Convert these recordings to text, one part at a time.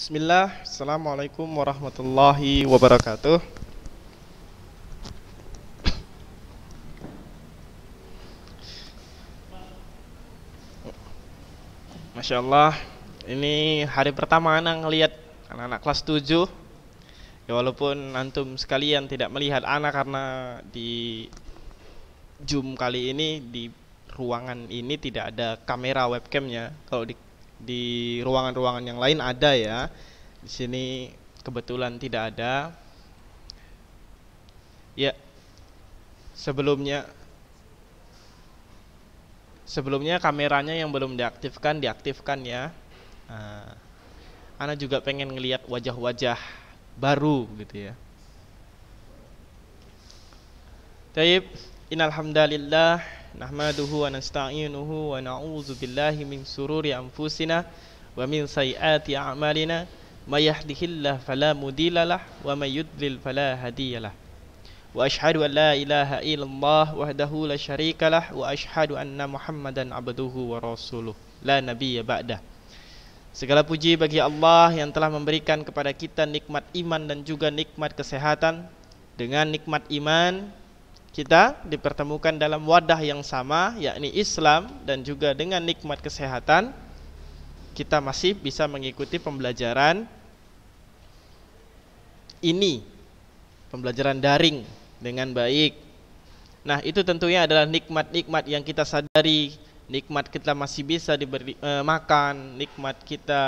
Bismillah, Assalamualaikum warahmatullahi wabarakatuh Masya Allah, ini hari pertama anak ngeliat anak-anak kelas 7 Ya walaupun antum sekalian tidak melihat anak karena di Zoom kali ini di ruangan ini tidak ada kamera webcamnya Kalau di di ruangan-ruangan yang lain ada ya. Di sini kebetulan tidak ada. Ya. Sebelumnya Sebelumnya kameranya yang belum diaktifkan diaktifkan ya. Nah, Ana juga pengen ngelihat wajah-wajah baru gitu ya. Taib, inalhamdulillah نحمده ونستعينه ونعوذ بالله من سرور أنفسنا ومن سيئات أعمالنا ما يهده الله فلا مضل له ومن يضلل فلا هادي له وأشهد أن لا إله إلا الله وحده لا شريك له وأشهد أن محمدا عبده ورسوله لا نبي بعده Segala puji bagi Allah yang telah memberikan kepada kita nikmat iman dan juga nikmat kesehatan. Dengan nikmat iman, kita dipertemukan dalam wadah yang sama yakni Islam dan juga dengan nikmat kesehatan kita masih bisa mengikuti pembelajaran ini pembelajaran daring dengan baik nah itu tentunya adalah nikmat-nikmat yang kita sadari nikmat kita masih bisa diberi eh, makan nikmat kita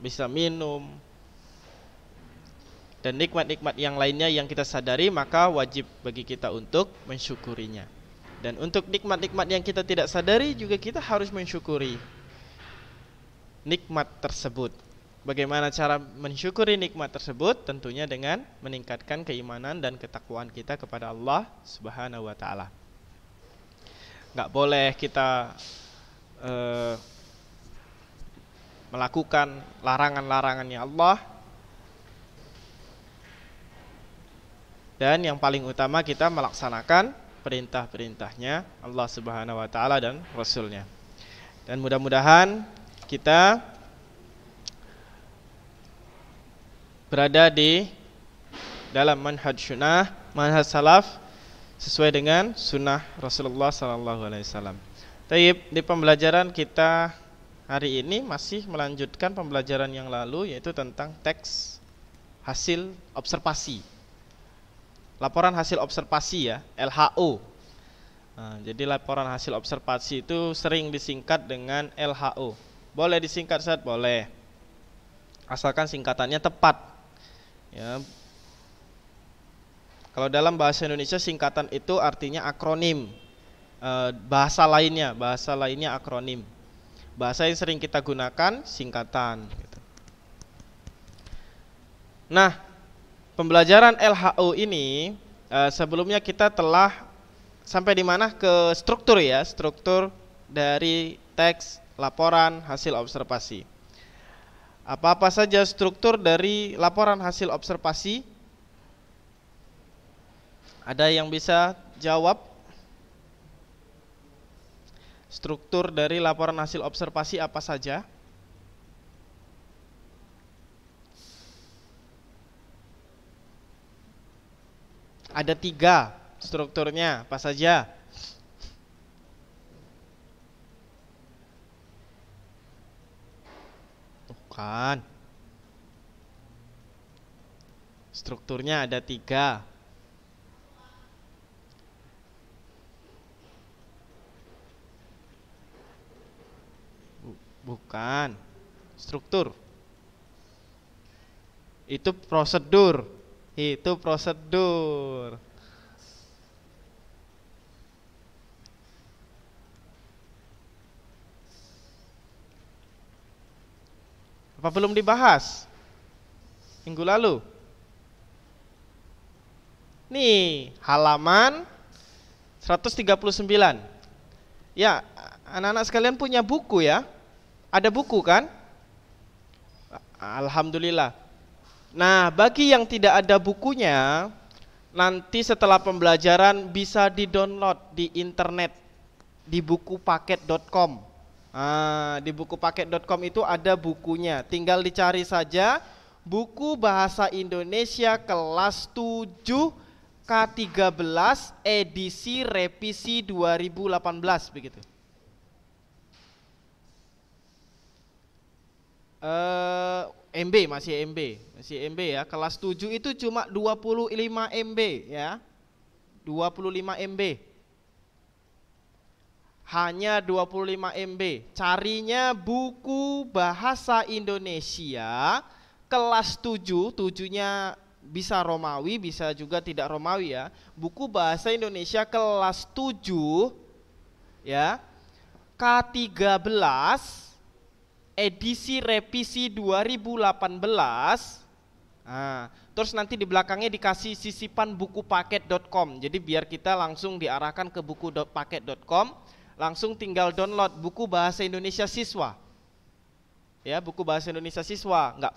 bisa minum dan nikmat-nikmat yang lainnya yang kita sadari maka wajib bagi kita untuk mensyukurinya. Dan untuk nikmat-nikmat yang kita tidak sadari juga kita harus mensyukuri nikmat tersebut. Bagaimana cara mensyukuri nikmat tersebut? Tentunya dengan meningkatkan keimanan dan ketakwaan kita kepada Allah Subhanahu wa taala. Enggak boleh kita uh, melakukan larangan-larangannya Allah dan yang paling utama kita melaksanakan perintah-perintahnya Allah Subhanahu wa taala dan rasulnya. Dan mudah-mudahan kita berada di dalam manhaj sunnah, manhaj salaf sesuai dengan sunnah Rasulullah sallallahu alaihi wasallam. Taib, di pembelajaran kita hari ini masih melanjutkan pembelajaran yang lalu yaitu tentang teks hasil observasi laporan hasil observasi ya LHO nah, jadi laporan hasil observasi itu sering disingkat dengan LHO boleh disingkat saat boleh asalkan singkatannya tepat ya kalau dalam bahasa Indonesia singkatan itu artinya akronim e, bahasa lainnya bahasa lainnya akronim bahasa yang sering kita gunakan singkatan gitu. nah Pembelajaran LHO ini uh, sebelumnya kita telah sampai di mana ke struktur ya, struktur dari teks, laporan, hasil observasi. Apa-apa saja struktur dari laporan hasil observasi? Ada yang bisa jawab? Struktur dari laporan hasil observasi apa saja? Ada tiga strukturnya, apa saja? Bukan. Strukturnya ada tiga. Bukan. Struktur. Itu prosedur. Itu prosedur. Apa belum dibahas? Minggu lalu. Nih, halaman 139. Ya, anak-anak sekalian punya buku ya? Ada buku kan? Alhamdulillah. Nah, bagi yang tidak ada bukunya, nanti setelah pembelajaran bisa di-download di internet di bukupaket.com. Ah, di bukupaket.com itu ada bukunya. Tinggal dicari saja buku bahasa Indonesia kelas 7 K13 edisi revisi 2018 begitu. Eh uh, MB masih MB, masih MB ya. Kelas 7 itu cuma 25 MB ya. 25 MB. Hanya 25 MB. Carinya buku bahasa Indonesia kelas 7, tujuhnya bisa Romawi, bisa juga tidak Romawi ya. Buku bahasa Indonesia kelas 7 ya. K13 edisi revisi 2018 Nah, terus nanti di belakangnya dikasih sisipan buku paket.com. Jadi biar kita langsung diarahkan ke buku paket.com, langsung tinggal download buku bahasa Indonesia siswa. Ya, buku bahasa Indonesia siswa, enggak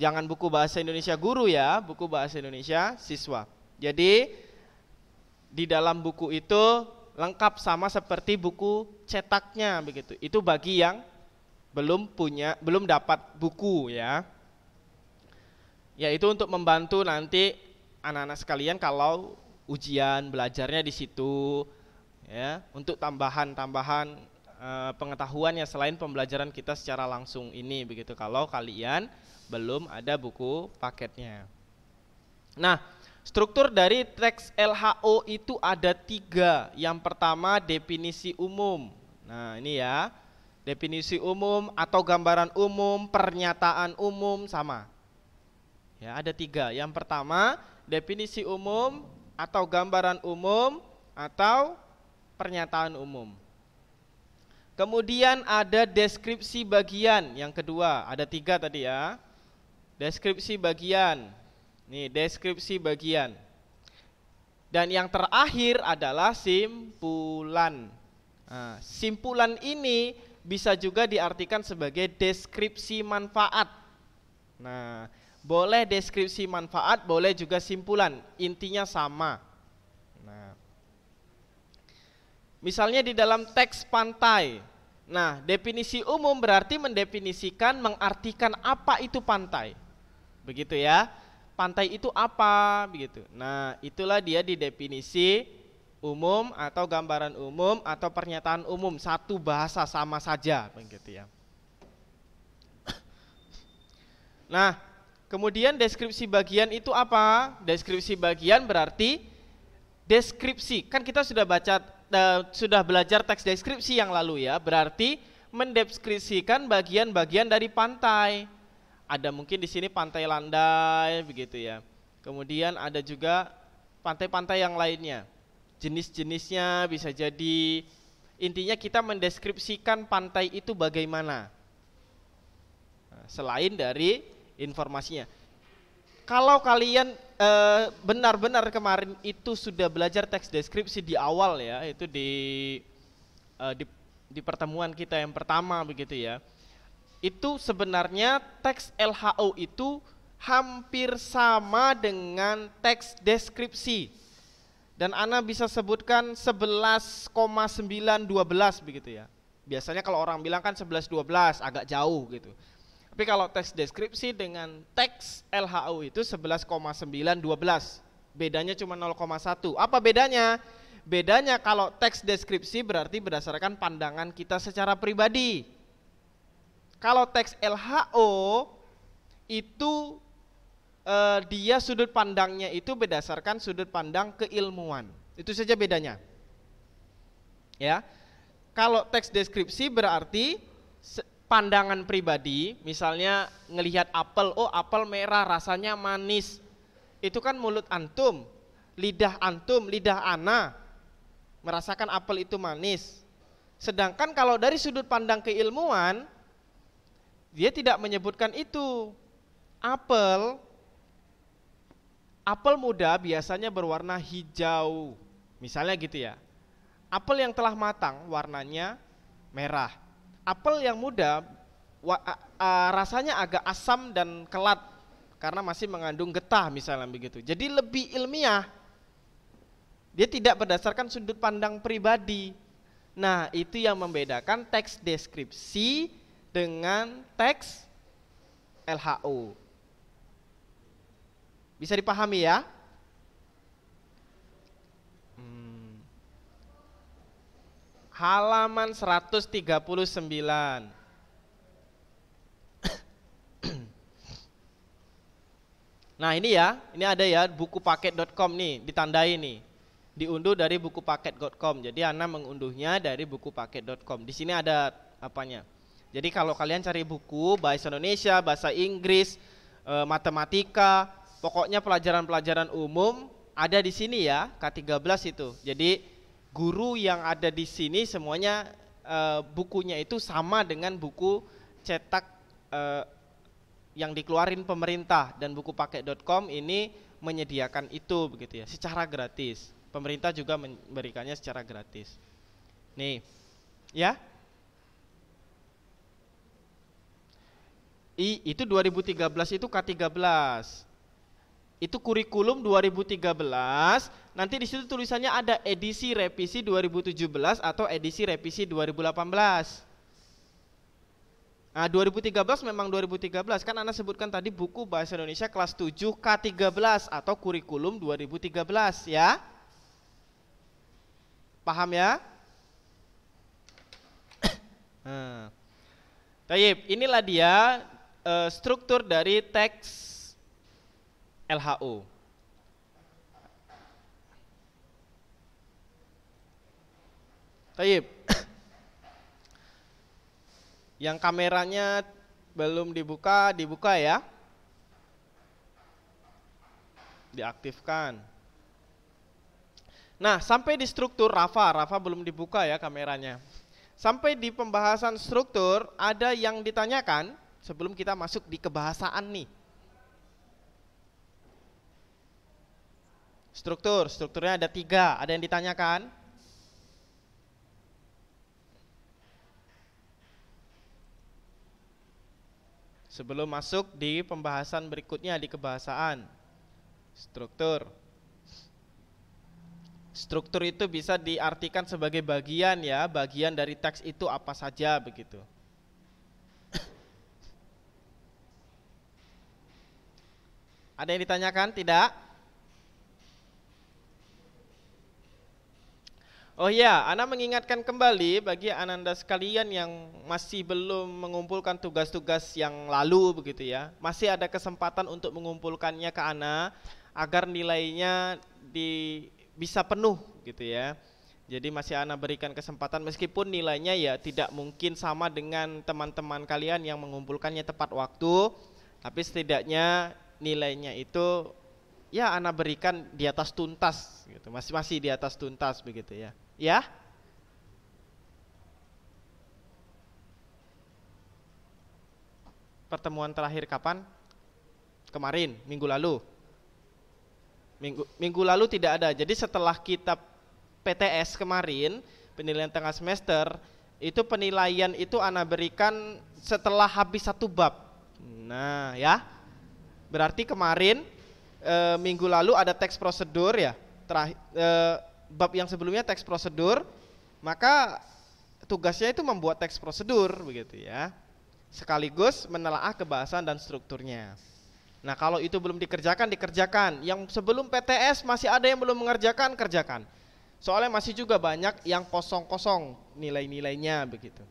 jangan buku bahasa Indonesia guru ya, buku bahasa Indonesia siswa. Jadi di dalam buku itu lengkap sama seperti buku cetaknya begitu. Itu bagi yang belum punya belum dapat buku ya yaitu untuk membantu nanti anak-anak sekalian kalau ujian belajarnya di situ ya untuk tambahan-tambahan e, pengetahuan yang selain pembelajaran kita secara langsung ini begitu kalau kalian belum ada buku paketnya nah struktur dari teks LHO itu ada tiga yang pertama definisi umum nah ini ya Definisi umum atau gambaran umum, pernyataan umum sama. Ya, ada tiga. Yang pertama, definisi umum atau gambaran umum atau pernyataan umum. Kemudian ada deskripsi bagian yang kedua, ada tiga tadi ya. Deskripsi bagian, nih deskripsi bagian. Dan yang terakhir adalah simpulan. Nah, simpulan ini bisa juga diartikan sebagai deskripsi manfaat. Nah, boleh deskripsi manfaat, boleh juga simpulan, intinya sama. Nah, misalnya di dalam teks pantai. Nah, definisi umum berarti mendefinisikan, mengartikan apa itu pantai. Begitu ya. Pantai itu apa begitu. Nah, itulah dia di definisi umum atau gambaran umum atau pernyataan umum satu bahasa sama saja begitu ya. Nah, kemudian deskripsi bagian itu apa? Deskripsi bagian berarti deskripsi. Kan kita sudah baca eh, sudah belajar teks deskripsi yang lalu ya. Berarti mendeskripsikan bagian-bagian dari pantai. Ada mungkin di sini pantai landai begitu ya. Kemudian ada juga pantai-pantai yang lainnya jenis-jenisnya bisa jadi intinya kita mendeskripsikan pantai itu bagaimana nah, selain dari informasinya kalau kalian eh, benar-benar kemarin itu sudah belajar teks deskripsi di awal ya itu di eh, di, di pertemuan kita yang pertama begitu ya itu sebenarnya teks LHO itu hampir sama dengan teks deskripsi dan Ana bisa sebutkan 11,912 begitu ya. Biasanya kalau orang bilang kan 1112 agak jauh gitu. Tapi kalau teks deskripsi dengan teks LHU itu 11,912. Bedanya cuma 0,1. Apa bedanya? Bedanya kalau teks deskripsi berarti berdasarkan pandangan kita secara pribadi. Kalau teks LHO itu uh, dia sudut pandangnya itu berdasarkan sudut pandang keilmuan. Itu saja bedanya. Ya. Kalau teks deskripsi berarti pandangan pribadi, misalnya ngelihat apel, oh apel merah rasanya manis. Itu kan mulut antum, lidah antum, lidah ana merasakan apel itu manis. Sedangkan kalau dari sudut pandang keilmuan, dia tidak menyebutkan itu. Apel Apel muda biasanya berwarna hijau, misalnya gitu ya. Apel yang telah matang warnanya merah. Apel yang muda rasanya agak asam dan kelat karena masih mengandung getah misalnya begitu. Jadi lebih ilmiah. Dia tidak berdasarkan sudut pandang pribadi. Nah, itu yang membedakan teks deskripsi dengan teks LHO. Bisa dipahami ya? Hmm. Halaman 139. Nah ini ya, ini ada ya buku paket.com nih, ditandai nih. Diunduh dari buku paket.com. Jadi Ana mengunduhnya dari buku paket.com. Di sini ada apanya. Jadi kalau kalian cari buku bahasa Indonesia, bahasa Inggris, e, matematika, pokoknya pelajaran-pelajaran umum ada di sini ya K13 itu. Jadi guru yang ada di sini semuanya e, bukunya itu sama dengan buku cetak e, yang dikeluarin pemerintah dan buku paket.com ini menyediakan itu begitu ya secara gratis. Pemerintah juga memberikannya secara gratis. Nih. Ya. I, itu 2013 itu K13. Itu kurikulum 2013. Nanti di situ tulisannya ada edisi revisi 2017 atau edisi revisi 2018. Nah, 2013 memang 2013 kan Anda sebutkan tadi buku bahasa Indonesia kelas 7 K13 atau kurikulum 2013 ya. Paham ya? Nah. Taib, inilah dia e, struktur dari teks LHO. Taib. Yang kameranya belum dibuka, dibuka ya. Diaktifkan. Nah, sampai di struktur Rafa, Rafa belum dibuka ya kameranya. Sampai di pembahasan struktur ada yang ditanyakan sebelum kita masuk di kebahasaan nih Struktur, strukturnya ada tiga. Ada yang ditanyakan? Sebelum masuk di pembahasan berikutnya di kebahasaan. Struktur. Struktur itu bisa diartikan sebagai bagian ya, bagian dari teks itu apa saja begitu. Ada yang ditanyakan? Tidak? Oh ya, Ana mengingatkan kembali bagi ananda sekalian yang masih belum mengumpulkan tugas-tugas yang lalu begitu ya. Masih ada kesempatan untuk mengumpulkannya ke Ana agar nilainya di bisa penuh gitu ya. Jadi masih Ana berikan kesempatan meskipun nilainya ya tidak mungkin sama dengan teman-teman kalian yang mengumpulkannya tepat waktu, tapi setidaknya nilainya itu ya Ana berikan di atas tuntas gitu. Masih masih di atas tuntas begitu ya. Ya. Pertemuan terakhir kapan? Kemarin, minggu lalu. Minggu, minggu lalu tidak ada. Jadi setelah kita PTS kemarin, penilaian tengah semester, itu penilaian itu Ana berikan setelah habis satu bab. Nah, ya. Berarti kemarin e, minggu lalu ada teks prosedur ya. Terakhir e, eh, bab yang sebelumnya teks prosedur, maka tugasnya itu membuat teks prosedur begitu ya. Sekaligus menelaah kebahasan dan strukturnya. Nah, kalau itu belum dikerjakan dikerjakan. Yang sebelum PTS masih ada yang belum mengerjakan, kerjakan. Soalnya masih juga banyak yang kosong-kosong nilai-nilainya begitu.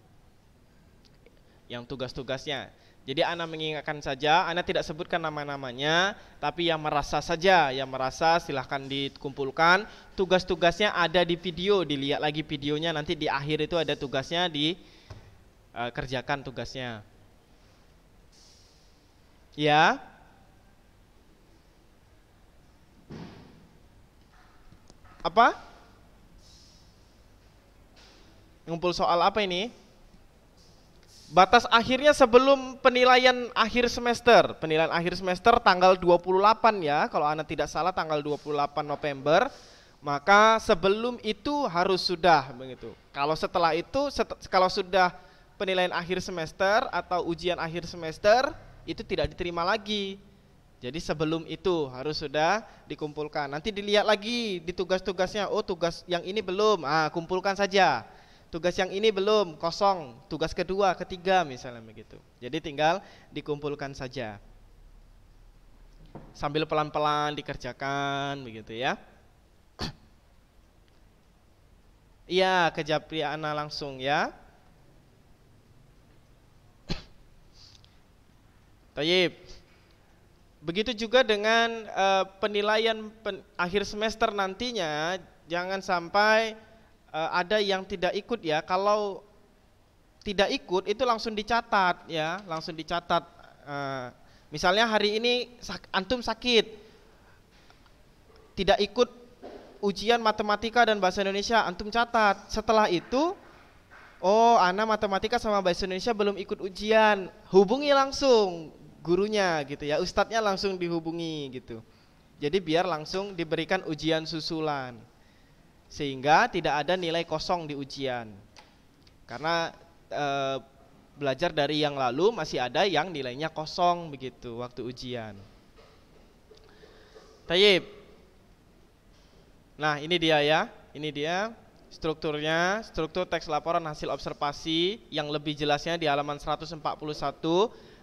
Yang tugas-tugasnya. Jadi Ana mengingatkan saja, Ana tidak sebutkan nama-namanya, tapi yang merasa saja, yang merasa silahkan dikumpulkan. Tugas-tugasnya ada di video, dilihat lagi videonya, nanti di akhir itu ada tugasnya, dikerjakan e, uh, tugasnya. Ya, apa? Ngumpul soal apa ini? Batas akhirnya sebelum penilaian akhir semester. Penilaian akhir semester tanggal 28 ya, kalau Anda tidak salah tanggal 28 November. Maka sebelum itu harus sudah begitu. Kalau setelah itu set, kalau sudah penilaian akhir semester atau ujian akhir semester itu tidak diterima lagi. Jadi sebelum itu harus sudah dikumpulkan. Nanti dilihat lagi di tugas-tugasnya, oh tugas yang ini belum, ah kumpulkan saja tugas yang ini belum kosong, tugas kedua, ketiga misalnya begitu. Jadi tinggal dikumpulkan saja. Sambil pelan-pelan dikerjakan begitu ya. Iya, kejapriana langsung ya. Tayyib. Begitu juga dengan eh, penilaian akhir semester nantinya, jangan sampai uh, ada yang tidak ikut ya. Kalau tidak ikut itu langsung dicatat ya, langsung dicatat. Uh, misalnya hari ini sak antum sakit, tidak ikut ujian matematika dan bahasa Indonesia, antum catat. Setelah itu, oh Ana matematika sama bahasa Indonesia belum ikut ujian, hubungi langsung gurunya gitu ya, ustadznya langsung dihubungi gitu. Jadi biar langsung diberikan ujian susulan sehingga tidak ada nilai kosong di ujian karena e, belajar dari yang lalu masih ada yang nilainya kosong begitu waktu ujian. Tayyib. Nah, ini dia ya. Ini dia strukturnya, struktur teks laporan hasil observasi yang lebih jelasnya di halaman 141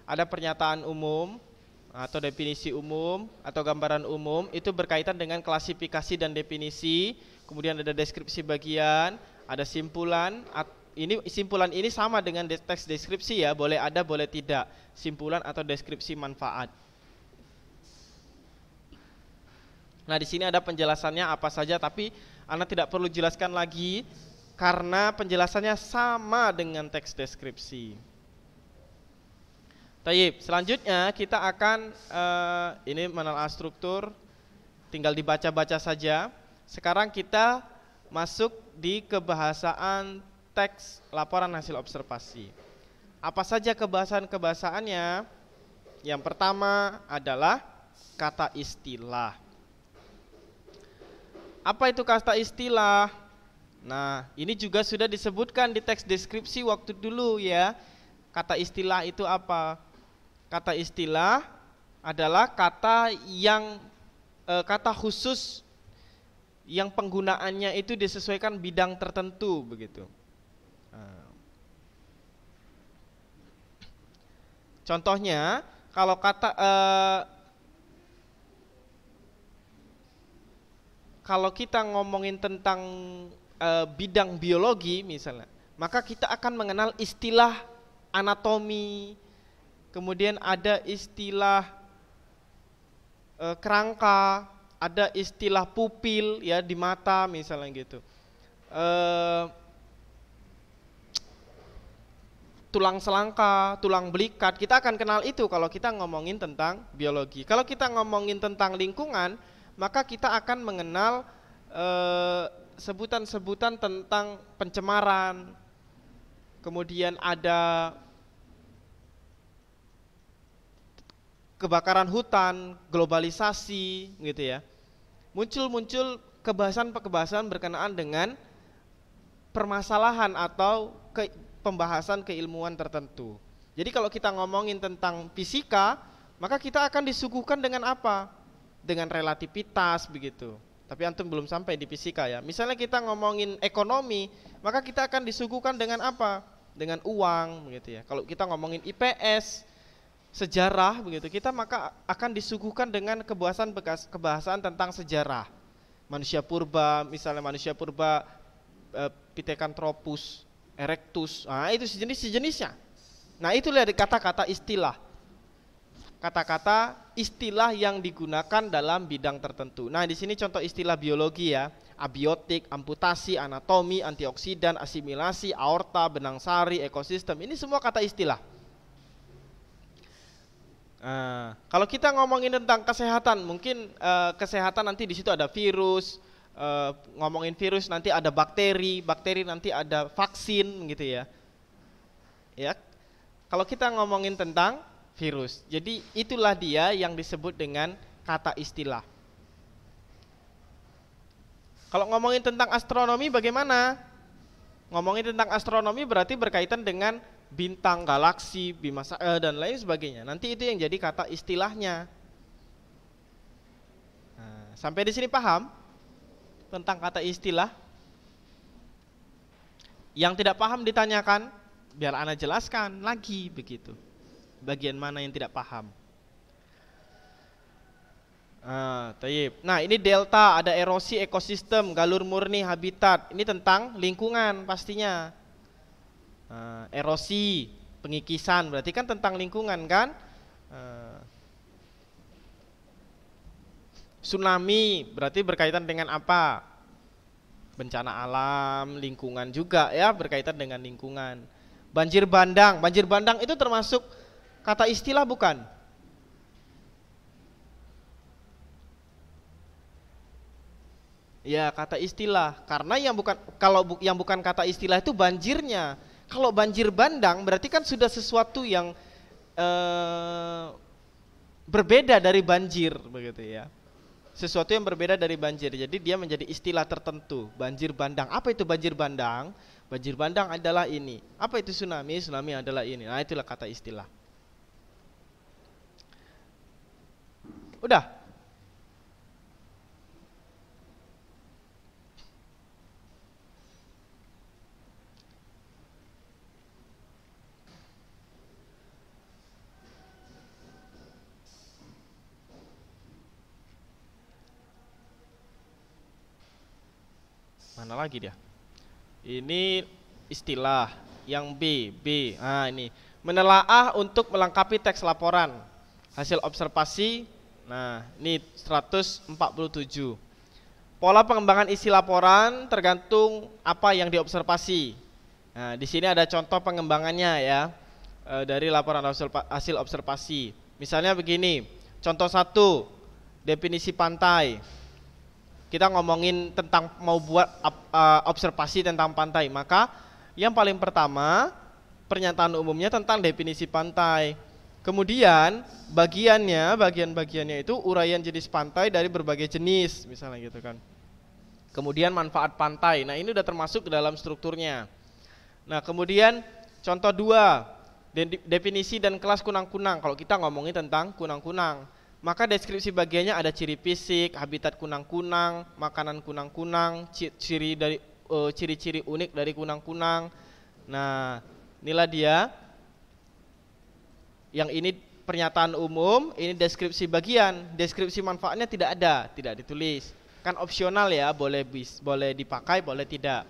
ada pernyataan umum atau definisi umum atau gambaran umum itu berkaitan dengan klasifikasi dan definisi kemudian ada deskripsi bagian, ada simpulan. Ini simpulan ini sama dengan teks deskripsi ya, boleh ada, boleh tidak. Simpulan atau deskripsi manfaat. Nah, di sini ada penjelasannya apa saja tapi Anda tidak perlu jelaskan lagi karena penjelasannya sama dengan teks deskripsi. Taib, selanjutnya kita akan uh, ini menelaah struktur tinggal dibaca-baca saja. Sekarang kita masuk di kebahasaan teks laporan hasil observasi. Apa saja kebahasan kebahasaannya Yang pertama adalah kata istilah. Apa itu kata istilah? Nah, ini juga sudah disebutkan di teks deskripsi waktu dulu ya. Kata istilah itu apa? Kata istilah adalah kata yang eh, kata khusus yang penggunaannya itu disesuaikan bidang tertentu begitu. Ah. Contohnya, kalau kata eh, kalau kita ngomongin tentang eh, bidang biologi misalnya, maka kita akan mengenal istilah anatomi, kemudian ada istilah eh, kerangka, ada istilah pupil ya di mata misalnya gitu. e, tulang selangka, tulang belikat, kita akan kenal itu kalau kita ngomongin tentang biologi. Kalau kita ngomongin tentang lingkungan, maka kita akan mengenal eh, sebutan-sebutan tentang pencemaran. Kemudian ada kebakaran hutan, globalisasi gitu ya muncul-muncul kebahasan-kebahasan berkenaan dengan permasalahan atau ke pembahasan keilmuan tertentu. Jadi kalau kita ngomongin tentang fisika, maka kita akan disuguhkan dengan apa? Dengan relativitas begitu. Tapi antum belum sampai di fisika ya. Misalnya kita ngomongin ekonomi, maka kita akan disuguhkan dengan apa? Dengan uang begitu ya. Kalau kita ngomongin IPS, sejarah begitu, kita maka akan disuguhkan dengan kebahasan bekas kebahasan tentang sejarah. Manusia purba, misalnya manusia purba e, eh, Pithecanthropus, Erectus. Nah, itu sejenis-sejenisnya. Nah, itulah kata-kata istilah. Kata-kata istilah yang digunakan dalam bidang tertentu. Nah, di sini contoh istilah biologi ya. Abiotik, amputasi, anatomi, antioksidan, asimilasi, aorta, benang sari, ekosistem. Ini semua kata istilah Ah. kalau kita ngomongin tentang kesehatan, mungkin uh, kesehatan nanti di situ ada virus, uh, ngomongin virus nanti ada bakteri, bakteri nanti ada vaksin gitu ya. Ya. Kalau kita ngomongin tentang virus. Jadi itulah dia yang disebut dengan kata istilah. Kalau ngomongin tentang astronomi bagaimana? Ngomongin tentang astronomi berarti berkaitan dengan bintang, galaksi, bima eh, dan lain sebagainya. Nanti itu yang jadi kata istilahnya. Nah, sampai di sini paham tentang kata istilah? Yang tidak paham ditanyakan, biar Ana jelaskan lagi begitu. Bagian mana yang tidak paham? Ah, taib. Nah, ini delta, ada erosi ekosistem, galur murni habitat. Ini tentang lingkungan pastinya uh, erosi, pengikisan, berarti kan tentang lingkungan kan? Uh, tsunami berarti berkaitan dengan apa? Bencana alam, lingkungan juga ya, berkaitan dengan lingkungan. Banjir bandang, banjir bandang itu termasuk kata istilah bukan? Ya, kata istilah. Karena yang bukan kalau yang bukan kata istilah itu banjirnya. Kalau banjir bandang berarti kan sudah sesuatu yang eh, berbeda dari banjir begitu ya. Sesuatu yang berbeda dari banjir. Jadi dia menjadi istilah tertentu, banjir bandang. Apa itu banjir bandang? Banjir bandang adalah ini. Apa itu tsunami? Tsunami adalah ini. Nah, itulah kata istilah. Udah. Mana lagi dia? Ini istilah yang B, B. Nah, ini menelaah untuk melengkapi teks laporan. Hasil observasi. Nah, ini 147. Pola pengembangan isi laporan tergantung apa yang diobservasi. Nah, di sini ada contoh pengembangannya ya eh, dari laporan hasil observasi. Misalnya begini, contoh satu definisi pantai kita ngomongin tentang mau buat eh, observasi tentang pantai, maka yang paling pertama pernyataan umumnya tentang definisi pantai. Kemudian bagiannya, bagian-bagiannya itu uraian jenis pantai dari berbagai jenis, misalnya gitu kan. Kemudian manfaat pantai. Nah, ini udah termasuk ke dalam strukturnya. Nah, kemudian contoh dua, definisi dan kelas kunang-kunang. Kalau kita ngomongin tentang kunang-kunang. Maka deskripsi bagiannya ada ciri fisik, habitat kunang-kunang, makanan kunang-kunang, ciri dari eh, ciri-ciri uh, unik dari kunang-kunang. Nah, inilah dia. Yang ini pernyataan umum, ini deskripsi bagian. Deskripsi manfaatnya tidak ada, tidak ditulis. Kan opsional ya, boleh bis, boleh dipakai, boleh tidak.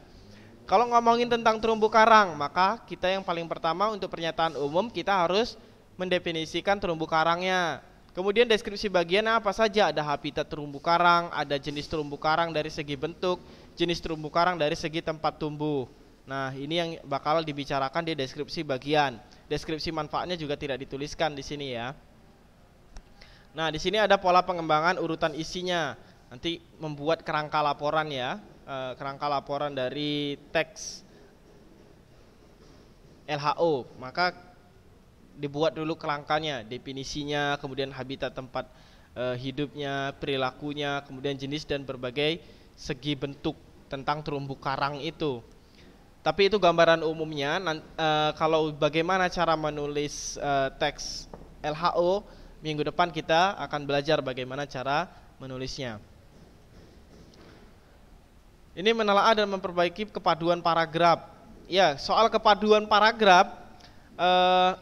Kalau ngomongin tentang terumbu karang, maka kita yang paling pertama untuk pernyataan umum kita harus mendefinisikan terumbu karangnya Kemudian deskripsi bagian apa saja? Ada habitat terumbu karang, ada jenis terumbu karang dari segi bentuk, jenis terumbu karang dari segi tempat tumbuh. Nah, ini yang bakal dibicarakan di deskripsi bagian. Deskripsi manfaatnya juga tidak dituliskan di sini ya. Nah, di sini ada pola pengembangan urutan isinya. Nanti membuat kerangka laporan ya, eh, kerangka laporan dari teks LHO. Maka dibuat dulu kelangkanya, definisinya, kemudian habitat tempat e, hidupnya, perilakunya, kemudian jenis dan berbagai segi bentuk tentang terumbu karang itu. Tapi itu gambaran umumnya. Nan, e, kalau bagaimana cara menulis e, teks LHO minggu depan kita akan belajar bagaimana cara menulisnya. Ini menelaah dan memperbaiki kepaduan paragraf. Ya, soal kepaduan paragraf eh,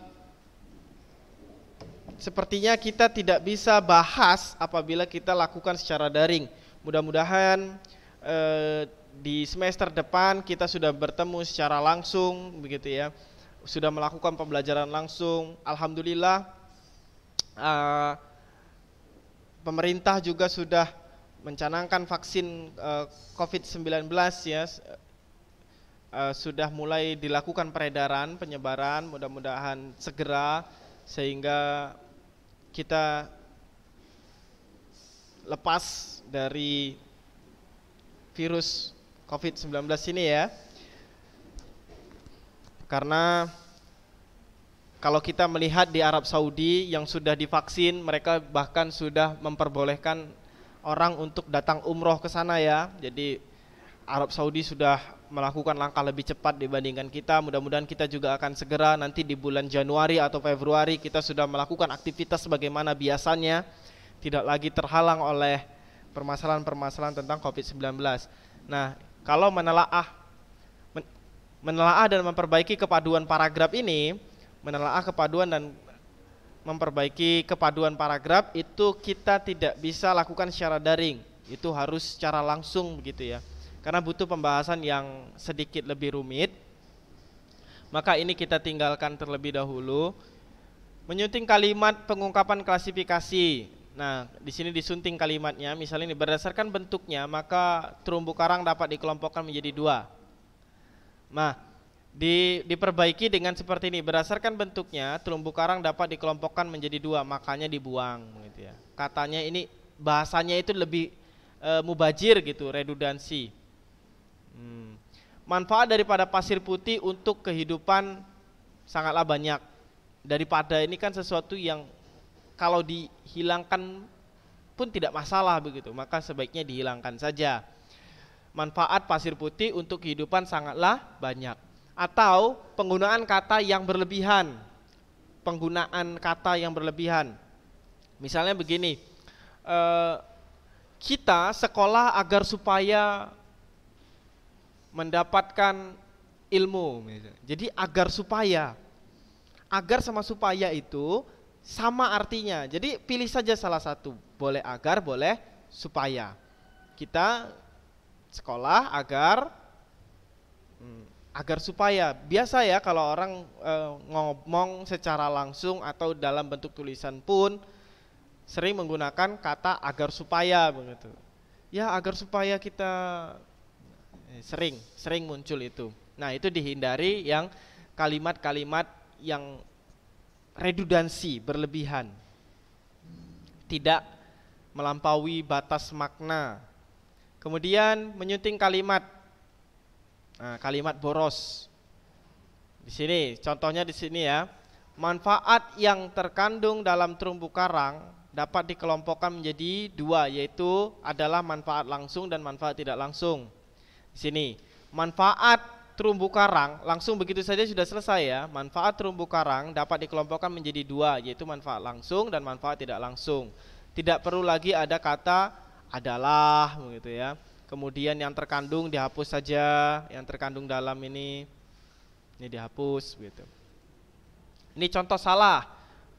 sepertinya kita tidak bisa bahas apabila kita lakukan secara daring. Mudah-mudahan eh, di semester depan kita sudah bertemu secara langsung, begitu ya, sudah melakukan pembelajaran langsung. Alhamdulillah, eh, pemerintah juga sudah mencanangkan vaksin eh, COVID-19 ya. Uh, sudah mulai dilakukan peredaran penyebaran mudah-mudahan segera sehingga kita lepas dari virus COVID-19 ini ya. Karena kalau kita melihat di Arab Saudi yang sudah divaksin, mereka bahkan sudah memperbolehkan orang untuk datang umroh ke sana ya. Jadi Arab Saudi sudah melakukan langkah lebih cepat dibandingkan kita. Mudah-mudahan kita juga akan segera nanti di bulan Januari atau Februari kita sudah melakukan aktivitas sebagaimana biasanya, tidak lagi terhalang oleh permasalahan-permasalahan tentang COVID-19. Nah, kalau menelaah menelaah dan memperbaiki kepaduan paragraf ini, menelaah kepaduan dan memperbaiki kepaduan paragraf itu kita tidak bisa lakukan secara daring. Itu harus secara langsung begitu ya karena butuh pembahasan yang sedikit lebih rumit. Maka ini kita tinggalkan terlebih dahulu. Menyunting kalimat pengungkapan klasifikasi. Nah, di sini disunting kalimatnya. Misalnya ini berdasarkan bentuknya, maka terumbu karang dapat dikelompokkan menjadi dua. Nah, di, diperbaiki dengan seperti ini. Berdasarkan bentuknya, terumbu karang dapat dikelompokkan menjadi dua, makanya dibuang. Gitu ya. Katanya ini bahasanya itu lebih e, mubajir gitu, redundansi. Hmm. Manfaat daripada pasir putih untuk kehidupan sangatlah banyak. Daripada ini kan sesuatu yang kalau dihilangkan pun tidak masalah begitu, maka sebaiknya dihilangkan saja. Manfaat pasir putih untuk kehidupan sangatlah banyak. Atau penggunaan kata yang berlebihan. Penggunaan kata yang berlebihan. Misalnya begini, eh, kita sekolah agar supaya mendapatkan ilmu. Jadi agar supaya agar sama supaya itu sama artinya. Jadi pilih saja salah satu. Boleh agar, boleh supaya. Kita sekolah agar hmm, agar supaya biasa ya kalau orang e, ngomong secara langsung atau dalam bentuk tulisan pun sering menggunakan kata agar supaya begitu. Ya agar supaya kita Eh, sering sering muncul itu. Nah, itu dihindari yang kalimat-kalimat yang redundansi, berlebihan. Tidak melampaui batas makna. Kemudian menyunting kalimat. Nah, kalimat boros. Di sini contohnya di sini ya. Manfaat yang terkandung dalam terumbu karang dapat dikelompokkan menjadi dua yaitu adalah manfaat langsung dan manfaat tidak langsung sini manfaat terumbu karang langsung begitu saja sudah selesai ya. Manfaat terumbu karang dapat dikelompokkan menjadi dua yaitu manfaat langsung dan manfaat tidak langsung. Tidak perlu lagi ada kata adalah begitu ya. Kemudian yang terkandung dihapus saja, yang terkandung dalam ini ini dihapus begitu Ini contoh salah.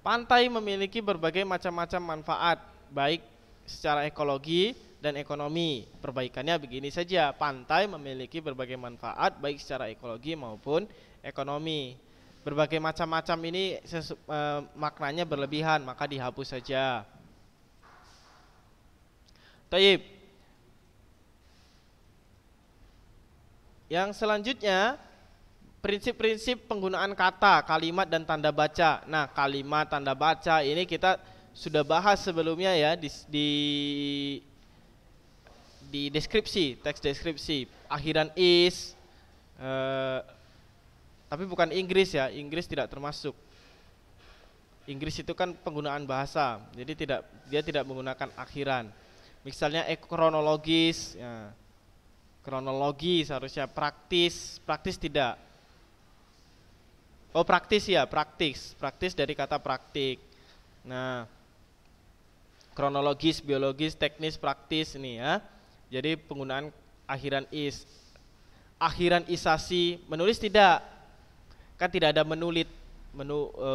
Pantai memiliki berbagai macam-macam manfaat baik secara ekologi dan ekonomi. Perbaikannya begini saja, pantai memiliki berbagai manfaat baik secara ekologi maupun ekonomi. Berbagai macam-macam ini sesu, e, maknanya berlebihan, maka dihapus saja. Taib. Yang selanjutnya prinsip-prinsip penggunaan kata, kalimat dan tanda baca. Nah, kalimat tanda baca ini kita sudah bahas sebelumnya ya di, di di deskripsi, teks deskripsi. Akhiran is uh, tapi bukan Inggris ya, Inggris tidak termasuk. Inggris itu kan penggunaan bahasa, jadi tidak dia tidak menggunakan akhiran. Misalnya kronologis, ya. kronologi seharusnya praktis, praktis tidak. Oh praktis ya, praktis, praktis dari kata praktik. Nah, kronologis, biologis, teknis, praktis ini ya. Jadi penggunaan akhiran is. Akhiran isasi menulis tidak. Kan tidak ada menulis, menu e,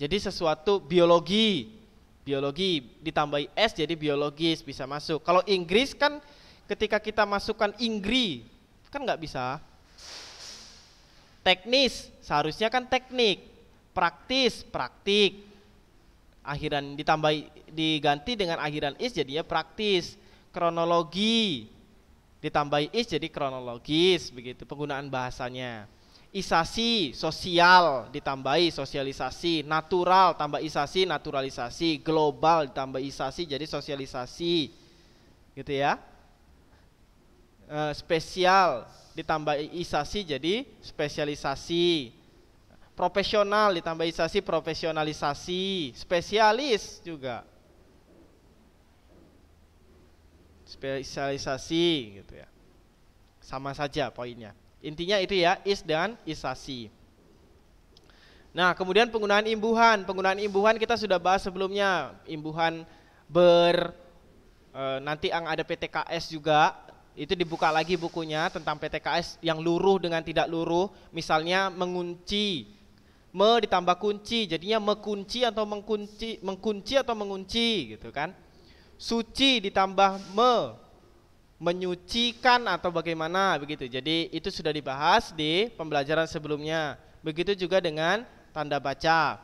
jadi sesuatu biologi. Biologi ditambahi s jadi biologis bisa masuk. Kalau Inggris kan ketika kita masukkan Inggris kan nggak bisa. Teknis seharusnya kan teknik, praktis praktik. Akhiran ditambahi diganti dengan akhiran is jadinya praktis kronologi ditambah is jadi kronologis begitu penggunaan bahasanya isasi sosial ditambahi sosialisasi natural tambah isasi naturalisasi global ditambah isasi jadi sosialisasi gitu ya e, spesial ditambah isasi jadi spesialisasi profesional ditambah isasi profesionalisasi spesialis juga spesialisasi gitu ya. Sama saja poinnya. Intinya itu ya is dan isasi. Nah, kemudian penggunaan imbuhan. Penggunaan imbuhan kita sudah bahas sebelumnya. Imbuhan ber e, nanti yang ada PTKS juga itu dibuka lagi bukunya tentang PTKS yang luruh dengan tidak luruh. Misalnya mengunci me ditambah kunci jadinya mengunci atau mengkunci mengkunci atau mengunci gitu kan suci ditambah me menyucikan atau bagaimana begitu. Jadi itu sudah dibahas di pembelajaran sebelumnya. Begitu juga dengan tanda baca.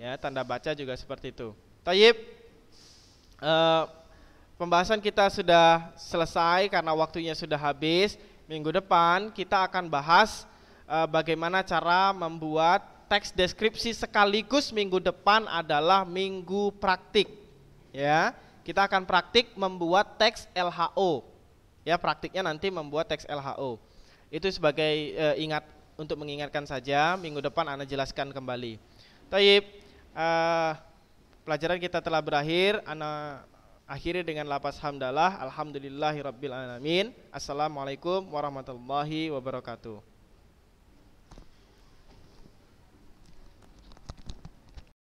Ya, tanda baca juga seperti itu. Tayib. e, eh, pembahasan kita sudah selesai karena waktunya sudah habis. Minggu depan kita akan bahas e, bagaimana cara membuat teks deskripsi sekaligus minggu depan adalah minggu praktik. Ya. Kita akan praktik membuat teks LHO. Ya, praktiknya nanti membuat teks LHO. Itu sebagai e, ingat untuk mengingatkan saja, minggu depan Anda jelaskan kembali. Taib, e, pelajaran kita telah berakhir. Anda akhiri dengan lapas hamdalah alhamdulillahirabbil alamin. Assalamualaikum warahmatullahi wabarakatuh.